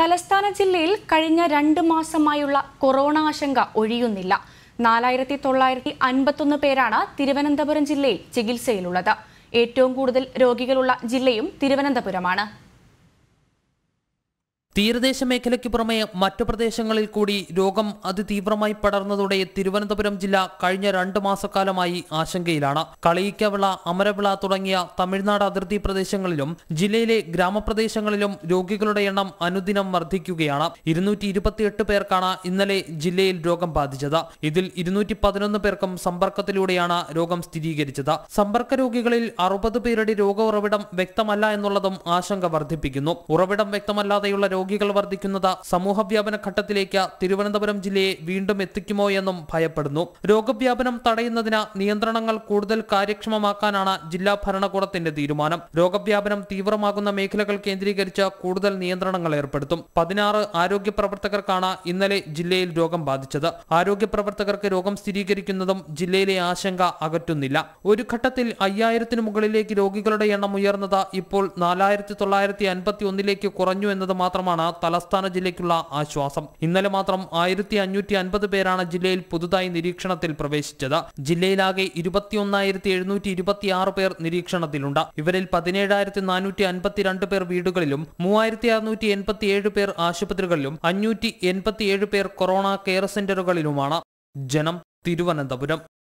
തലസ്ഥാന ജില്ലയിൽ കഴിഞ്ഞ രണ്ട് മാസമായുള്ള കൊറോണ ആശങ്ക ഒഴിയുന്നില്ല നാലായിരത്തി തൊള്ളായിരത്തി അൻപത്തൊന്ന് പേരാണ് തിരുവനന്തപുരം ജില്ലയിൽ ചികിത്സയിലുള്ളത് ഏറ്റവും കൂടുതൽ രോഗികളുള്ള ജില്ലയും തിരുവനന്തപുരമാണ് തീരദേശ മേഖലയ്ക്ക് പുറമെ മറ്റു പ്രദേശങ്ങളിൽ കൂടി രോഗം അതിതീവ്രമായി പടർന്നതോടെ തിരുവനന്തപുരം ജില്ല കഴിഞ്ഞ രണ്ട് മാസക്കാലമായി ആശങ്കയിലാണ് കളിയിക്കവിള അമരവിള തുടങ്ങിയ തമിഴ്നാട് അതിർത്തി പ്രദേശങ്ങളിലും ജില്ലയിലെ ഗ്രാമപ്രദേശങ്ങളിലും രോഗികളുടെ എണ്ണം അനുദിനം വർദ്ധിക്കുകയാണ് ഇരുന്നൂറ്റി പേർക്കാണ് ഇന്നലെ ജില്ലയിൽ രോഗം ബാധിച്ചത് ഇതിൽ ഇരുന്നൂറ്റി പേർക്കും സമ്പർക്കത്തിലൂടെയാണ് രോഗം സ്ഥിരീകരിച്ചത് സമ്പർക്ക രോഗികളിൽ അറുപത് പേരുടെ രോഗ ഉറവിടം വ്യക്തമല്ല എന്നുള്ളതും ആശങ്ക വർദ്ധിപ്പിക്കുന്നു ഉറവിടം വ്യക്തമല്ലാതെയുള്ള രോഗ രോഗികൾ വർദ്ധിക്കുന്നത് സമൂഹവ്യാപന ഘട്ടത്തിലേക്ക് തിരുവനന്തപുരം ജില്ലയെ വീണ്ടും എത്തിക്കുമോ എന്നും ഭയപ്പെടുന്നു രോഗവ്യാപനം തടയുന്നതിന് നിയന്ത്രണങ്ങൾ കൂടുതൽ കാര്യക്ഷമമാക്കാനാണ് ജില്ലാ ഭരണകൂടത്തിന്റെ തീരുമാനം രോഗവ്യാപനം തീവ്രമാകുന്ന മേഖലകൾ കേന്ദ്രീകരിച്ച് കൂടുതൽ നിയന്ത്രണങ്ങൾ ഏർപ്പെടുത്തും പതിനാറ് ആരോഗ്യ പ്രവർത്തകർക്കാണ് ഇന്നലെ ജില്ലയിൽ രോഗം ബാധിച്ചത് ആരോഗ്യ പ്രവർത്തകർക്ക് രോഗം സ്ഥിരീകരിക്കുന്നതും ജില്ലയിലെ ആശങ്ക അകറ്റുന്നില്ല ഒരു ഘട്ടത്തിൽ അയ്യായിരത്തിനു മുകളിലേക്ക് രോഗികളുടെ എണ്ണം ഉയർന്നത് ഇപ്പോൾ നാലായിരത്തി തൊള്ളായിരത്തി അൻപത്തി ഒന്നിലേക്ക് കുറഞ്ഞു എന്നത് മാത്രമാണ് എന്നതാണ് തലസ്ഥാന ജില്ലയ്ക്കുള്ള ആശ്വാസം ഇന്നലെ മാത്രം ആയിരത്തി അഞ്ഞൂറ്റി അൻപത് പേരാണ് ജില്ലയിൽ പുതുതായി നിരീക്ഷണത്തിൽ പ്രവേശിച്ചത് ജില്ലയിലാകെ ഇരുപത്തിയൊന്നായിരത്തി എഴുന്നൂറ്റി ഇരുപത്തിയാറ് പേർ നിരീക്ഷണത്തിലുണ്ട് ഇവരിൽ പതിനേഴായിരത്തി നാനൂറ്റി അൻപത്തിരണ്ട് പേർ വീടുകളിലും മൂവായിരത്തി അറുന്നൂറ്റി എൺപത്തിയേഴ് പേർ ആശുപത്രികളിലും അഞ്ഞൂറ്റി എൺപത്തിയേഴ് പേർ കൊറോണ കെയർ സെന്ററുകളിലുമാണ് ജനം തിരുവനന്തപുരം